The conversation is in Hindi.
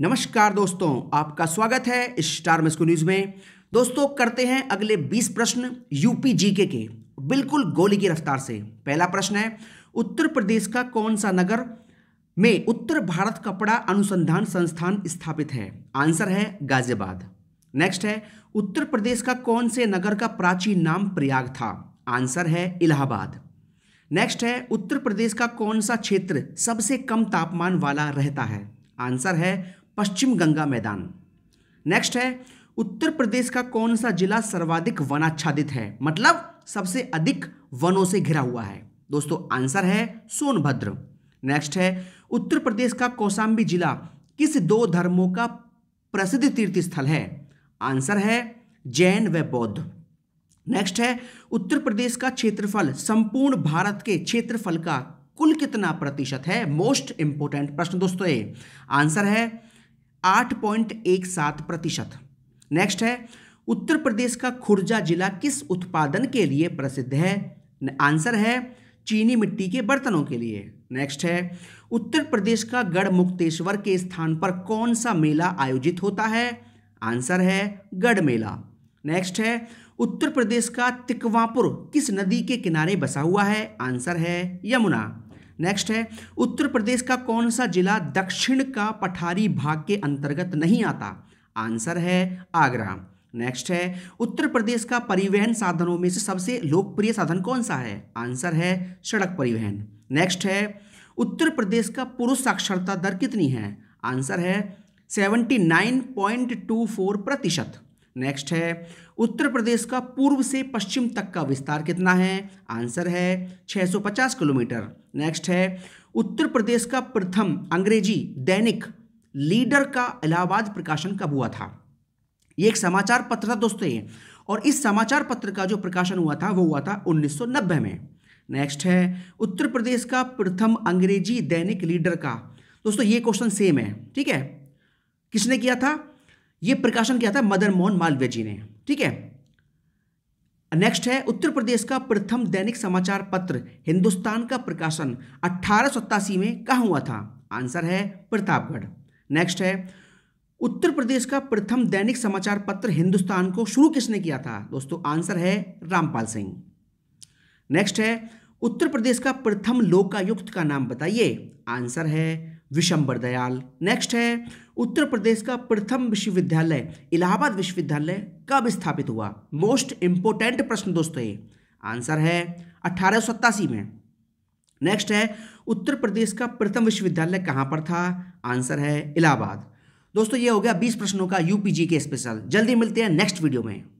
नमस्कार दोस्तों आपका स्वागत है स्टार मिस्को न्यूज में दोस्तों करते हैं अगले 20 प्रश्न यूपी जीके के बिल्कुल गोली की रफ्तार से पहला प्रश्न है उत्तर प्रदेश का कौन सा नगर में उत्तर भारत कपड़ा अनुसंधान संस्थान स्थापित है आंसर है गाजियाबाद नेक्स्ट है उत्तर प्रदेश का कौन से नगर का प्राचीन नाम प्रयाग था आंसर है इलाहाबाद नेक्स्ट है उत्तर प्रदेश का कौन सा क्षेत्र सबसे कम तापमान वाला रहता है आंसर है पश्चिम गंगा मैदान नेक्स्ट है उत्तर प्रदेश का कौन सा जिला सर्वाधिक वनाच्छादित है मतलब सबसे अधिक वनों से घिरा हुआ है दोस्तों आंसर है सोनभद्र नेक्स्ट है उत्तर प्रदेश का कौशाम्बी जिला किस दो धर्मों का प्रसिद्ध तीर्थ स्थल है आंसर है जैन व बौद्ध नेक्स्ट है उत्तर प्रदेश का क्षेत्रफल संपूर्ण भारत के क्षेत्रफल का कुल कितना प्रतिशत है मोस्ट इंपोर्टेंट प्रश्न दोस्तों ये आंसर है आठ पॉइंट एक सात प्रतिशत नेक्स्ट है उत्तर प्रदेश का खुर्जा जिला किस उत्पादन के लिए प्रसिद्ध है आंसर है चीनी मिट्टी के बर्तनों के लिए नेक्स्ट है उत्तर प्रदेश का गढ़ मुक्तेश्वर के स्थान पर कौन सा मेला आयोजित होता है आंसर है गढ़ मेला नेक्स्ट है उत्तर प्रदेश का तिकवापुर किस नदी के किनारे बसा हुआ है आंसर है यमुना नेक्स्ट है उत्तर प्रदेश का कौन सा जिला दक्षिण का पठारी भाग के अंतर्गत नहीं आता आंसर है आगरा नेक्स्ट है उत्तर प्रदेश का परिवहन साधनों में से सबसे लोकप्रिय साधन कौन सा है आंसर है सड़क परिवहन नेक्स्ट है उत्तर प्रदेश का पुरुष साक्षरता दर कितनी है आंसर है seventy nine point two four प्रतिशत नेक्स्ट है उत्तर प्रदेश का पूर्व से पश्चिम तक का विस्तार कितना है आंसर है 650 किलोमीटर नेक्स्ट है उत्तर प्रदेश का प्रथम अंग्रेजी दैनिक लीडर का इलाहाबाद प्रकाशन कब हुआ था ये एक समाचार पत्र था दोस्तों ये और इस समाचार पत्र का जो प्रकाशन हुआ था वो हुआ था 1990 में नेक्स्ट है उत्तर प्रदेश का प्रथम अंग्रेजी दैनिक लीडर का दोस्तों ये क्वेश्चन सेम है ठीक है किसने किया था ये प्रकाशन किया था मदन मोहन मालवीय जी ने ठीक है नेक्स्ट है उत्तर प्रदेश का प्रथम दैनिक समाचार पत्र हिंदुस्तान का प्रकाशन अट्ठारह में कहा हुआ था आंसर है प्रतापगढ़ नेक्स्ट है उत्तर प्रदेश का प्रथम दैनिक समाचार पत्र हिंदुस्तान को शुरू किसने किया था दोस्तों आंसर है रामपाल सिंह नेक्स्ट है उत्तर प्रदेश का प्रथम लोकायुक्त का नाम बताइए आंसर है विशंबर दयाल नेक्स्ट है उत्तर प्रदेश का प्रथम विश्वविद्यालय इलाहाबाद विश्वविद्यालय कब स्थापित हुआ मोस्ट इंपोर्टेंट प्रश्न दोस्तों ये आंसर है अठारह में नेक्स्ट है उत्तर प्रदेश का प्रथम विश्वविद्यालय कहां पर था आंसर है इलाहाबाद दोस्तों ये हो गया 20 प्रश्नों का यूपीजी के स्पेशल जल्दी मिलते हैं नेक्स्ट वीडियो में